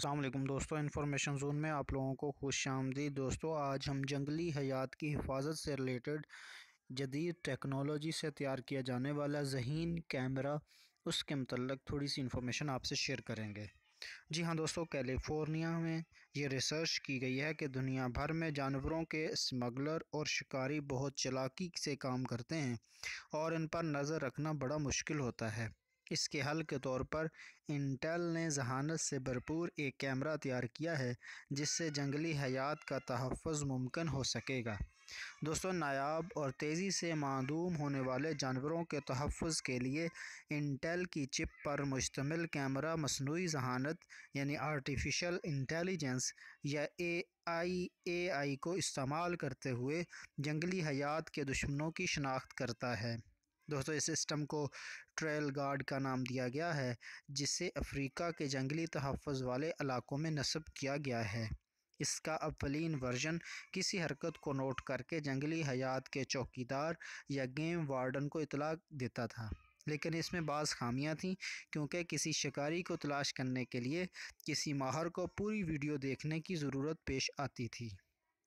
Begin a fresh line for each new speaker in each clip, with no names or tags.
السلام علیکم دوستو انفارمیشن زون میں آپ لوگوں کو خوش آمدید دوستو آج ہم جنگلی حیات کی حفاظت سے ریلیٹڈ جدید ٹیکنالوجی سے تیار کیا جانے والا ذہین کیمرہ اس کے متعلق تھوڑی سی انفارمیشن آپ سے شیئر کریں گے جی ہاں دوستو کیلیفورنیا میں یہ ریسرچ کی گئی ہے کہ دنیا بھر میں جانوروں کے اسمگلر اور شکاری بہت چلاکی سے کام کرتے ہیں اور ان پر نظر رکھنا بڑا مشکل ہوتا ہے اس کے حل کے طور پر انٹیل نے ذہانت سے بھرپور ایک کیمرہ تیار کیا ہے جس سے جنگلی حیات کا تحفظ ممکن ہو سکے گا دوستوں نایاب اور تیزی سے معدوم ہونے والے جانوروں کے تحفظ کے لیے انٹیل کی چپ پر مشتمل کیمرہ مصنوعی ذہانت یعنی آرٹیفیشل انٹیلیجنس یا اے آئی اے آئی کو استعمال کرتے ہوئے جنگلی حیات کے دشمنوں کی شناخت کرتا ہے دوستو اس سسٹم کو ٹریل گارڈ کا نام دیا گیا ہے جسے افریقہ کے جنگلی تحفظ والے علاقوں میں نصب کیا گیا ہے اس کا اولین ورژن کسی حرکت کو نوٹ کر کے جنگلی حیات کے چوکیدار یا گیم وارڈن کو اطلاع دیتا تھا لیکن اس میں بعض خامیاں تھیں کیونکہ کسی شکاری کو تلاش کرنے کے لیے کسی ماہر کو پوری ویڈیو دیکھنے کی ضرورت پیش آتی تھی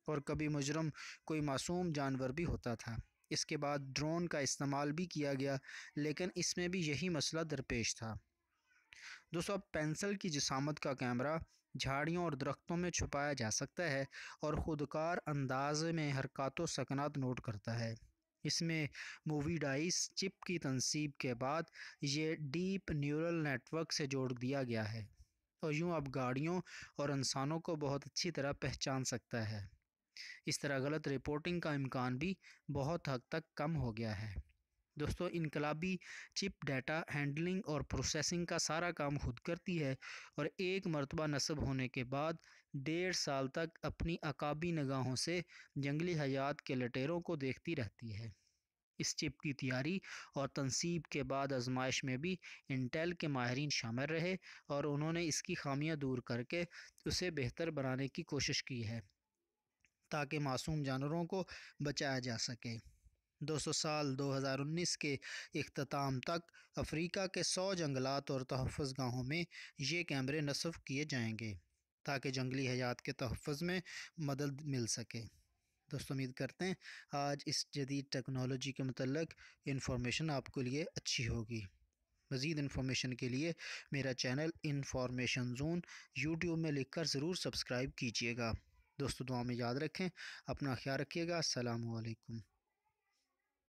اور کبھی مجرم کوئی معصوم جانور بھی ہوتا تھا اس کے بعد ڈرون کا استعمال بھی کیا گیا لیکن اس میں بھی یہی مسئلہ درپیش تھا دوستو اب پینسل کی جسامت کا کیمرہ جھاڑیوں اور درختوں میں چھپایا جا سکتا ہے اور خودکار انداز میں حرکات و سکنات نوٹ کرتا ہے اس میں مووی ڈائس چپ کی تنصیب کے بعد یہ ڈیپ نیورل نیٹورک سے جوڑ دیا گیا ہے اور یوں اب گاڑیوں اور انسانوں کو بہت اچھی طرح پہچان سکتا ہے اس طرح غلط رپورٹنگ کا امکان بھی بہت حد تک کم ہو گیا ہے دوستو انقلابی چپ ڈیٹا ہینڈلنگ اور پروسیسنگ کا سارا کام خود کرتی ہے اور ایک مرتبہ نصب ہونے کے بعد ڈیڑھ سال تک اپنی عقابی نگاہوں سے جنگلی حیات کے لٹیروں کو دیکھتی رہتی ہے اس چپ کی تیاری اور تنصیب کے بعد آزمائش میں بھی انٹیل کے ماہرین شامل رہے اور انہوں نے اس کی خامیاں دور کر کے اسے بہتر بنانے کی کوشش کی ہے تاکہ معصوم جانوروں کو بچایا جا سکے دو سو سال دو ہزار انیس کے اختتام تک افریقہ کے سو جنگلات اور تحفظ گاہوں میں یہ کیمرے نصف کیے جائیں گے تاکہ جنگلی حیات کے تحفظ میں مدد مل سکے دوست امید کرتے ہیں آج اس جدید ٹیکنالوجی کے متعلق انفارمیشن آپ کو لیے اچھی ہوگی مزید انفارمیشن کے لیے میرا چینل انفارمیشن زون یوٹیوب میں لکھ کر ضرور سبسکرائب کیجیے گا دوستو دعا میں یاد رکھیں اپنا خیال رکھیے گا السلام علیکم